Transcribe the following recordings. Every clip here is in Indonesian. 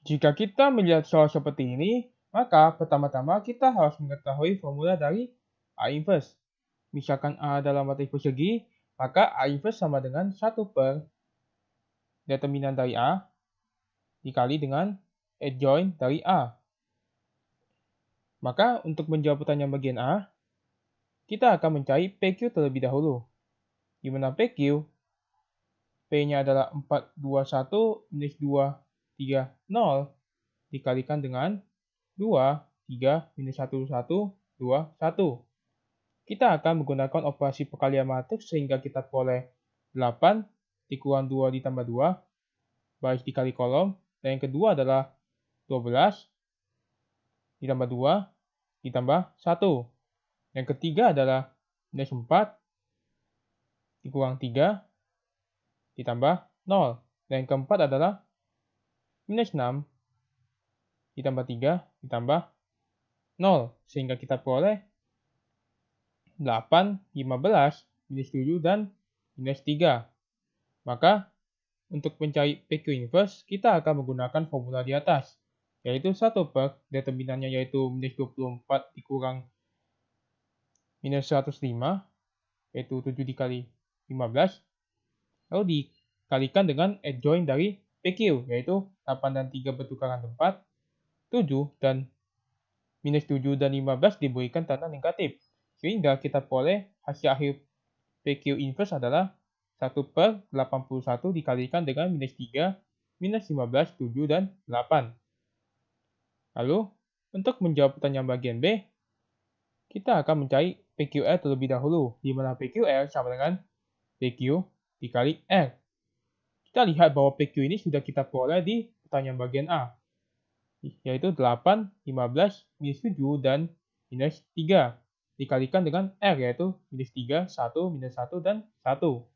Jika kita melihat soal seperti ini, maka pertama-tama kita harus mengetahui formula dari A inverse. Misalkan A dalam matriks persegi, maka A inverse sama dengan 1 per determinan dari A dikali dengan adjoint dari A. Maka untuk menjawab pertanyaan bagian A, kita akan mencari PQ terlebih dahulu. Gimana PQ, P-nya adalah 421 minus 2 3, 0 dikalikan dengan 2, 3, minus 1, 1, 2, 1. Kita akan menggunakan operasi perkalian matriks sehingga kita peroleh 8 dikurang 2 ditambah 2, baris dikali kolom, dan yang kedua adalah 12 ditambah 2 ditambah 1. Yang ketiga adalah minus 4 dikurang 3 ditambah 0. Dan yang keempat adalah minus 6 ditambah 3 ditambah 0 sehingga kita peroleh 8, 15, minus 7, dan minus 3. Maka, untuk mencari PQ inverse, kita akan menggunakan formula di atas, yaitu 1 per determinannya yaitu minus 24 dikurang minus 105, yaitu 7 dikali 15, lalu dikalikan dengan adjoint dari PQ, yaitu 8 dan 3 bertukaran tempat, 7 dan minus 7 dan 15 diberikan tanda negatif, sehingga kita boleh hasil akhir PQ inverse adalah 1 per 81 dikalikan dengan minus 3, minus 15, 7, dan 8. Lalu, untuk menjawab pertanyaan bagian B, kita akan mencari PQR terlebih dahulu, di mana PQR sama dengan PQ dikali R. Kita lihat bahwa PQ ini sudah kita peroleh di pertanyaan bagian A, yaitu 8, 15, minus 7, dan minus 3. Dikalikan dengan R, yaitu minus 3, 1, minus 1, dan 1.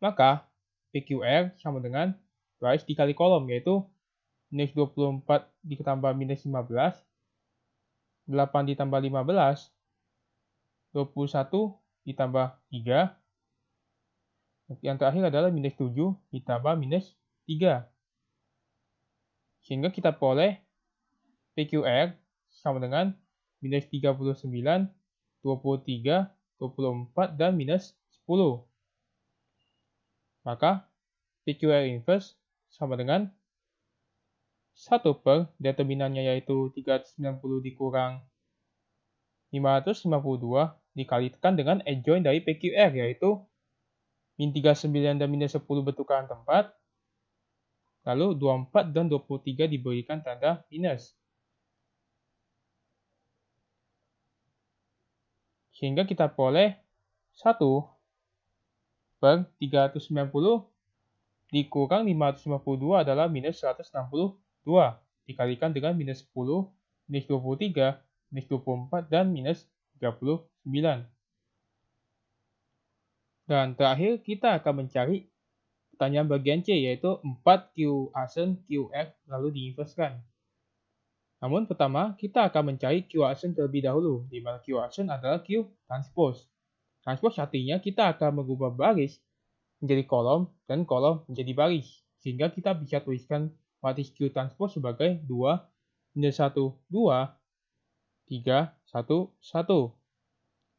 Maka, PQR sama dengan price dikali kolom, yaitu minus 24 ditambah minus 15, 8 ditambah 15, 21 ditambah 3, yang terakhir adalah minus 7 ditambah minus 3. Sehingga kita peroleh PQR sama dengan minus 39, 23, 24, dan minus 10. Maka PQR inverse sama dengan 1 per determinannya yaitu 390 dikurang 552 dikalikan dengan adjoint dari PQR yaitu min 39 dan minus 10 bertukaran tempat Lalu 24 dan 23 diberikan tanda minus. Sehingga kita peroleh 1 per 390 dikurang 552 adalah minus 162. Dikalikan dengan minus 10, minus 23, minus 24, dan minus 39. Dan terakhir kita akan mencari pertanyaan bagian C yaitu 4 Q asen QF lalu diinverskan. Namun pertama, kita akan mencari Q asen terlebih dahulu, di mana Q asen adalah Q transpose. Transpose artinya kita akan mengubah baris menjadi kolom dan kolom menjadi baris, sehingga kita bisa tuliskan matriks Q transpose sebagai 2, 1, 2, 3, 1, 1.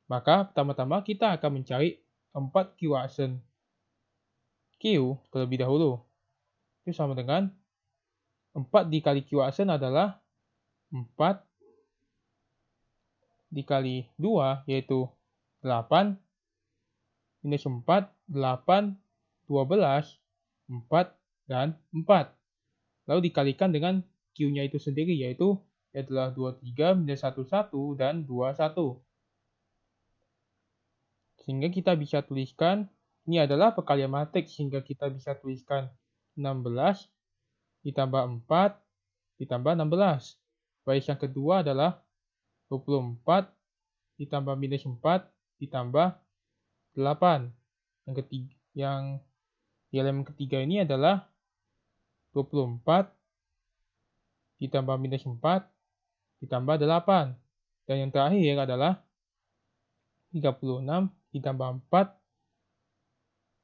Maka pertama-tama kita akan mencari 4 Q asen Q terlebih dahulu. Q sama dengan 4 dikali Q absen adalah 4 dikali 2 yaitu 8 minus 4, 8, 12, 4, dan 4. Lalu dikalikan dengan Q-nya itu sendiri yaitu adalah 23 minus 11 dan 21. Sehingga kita bisa tuliskan ini adalah perkalian matriks sehingga kita bisa tuliskan 16 ditambah 4 ditambah 16. Baris yang kedua adalah 24 ditambah minus 4 ditambah 8. Yang ketiga, yang di elemen ketiga ini adalah 24 ditambah minus 4 ditambah 8. Dan yang terakhir adalah 36 ditambah 4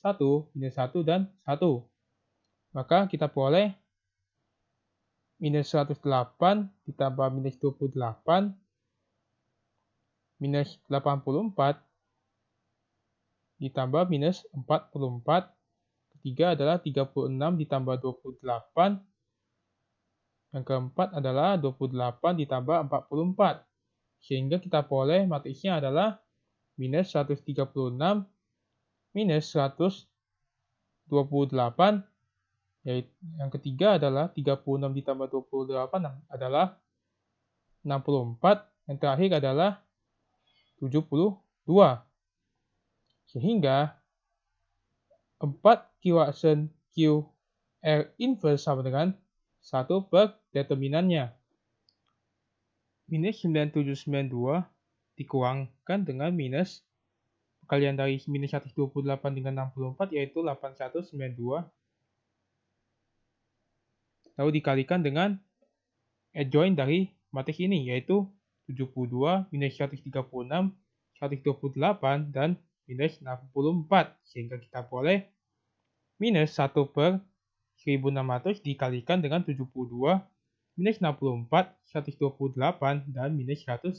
1, minus 1, dan 1. Maka kita boleh minus 108 ditambah minus 28 minus 84 ditambah minus 44. Ketiga adalah 36 ditambah 28. Yang keempat adalah 28 ditambah 44. Sehingga kita boleh matriksnya adalah minus 136 minus 128. yang ketiga adalah 36 ditambah 28 adalah 64. Yang terakhir adalah 72. Sehingga 4 kiwaksen Q R inverse sama dengan 1 per determinannya. Minus 9792 dikurangkan dengan minus kalian dari minus 128 dengan 64 yaitu 8192. Lalu dikalikan dengan adjoint dari matriks ini yaitu 72, minus 136, 128, dan minus 64. Sehingga kita boleh minus 1 per 1600 dikalikan dengan 72, minus 64, 128, dan minus 136.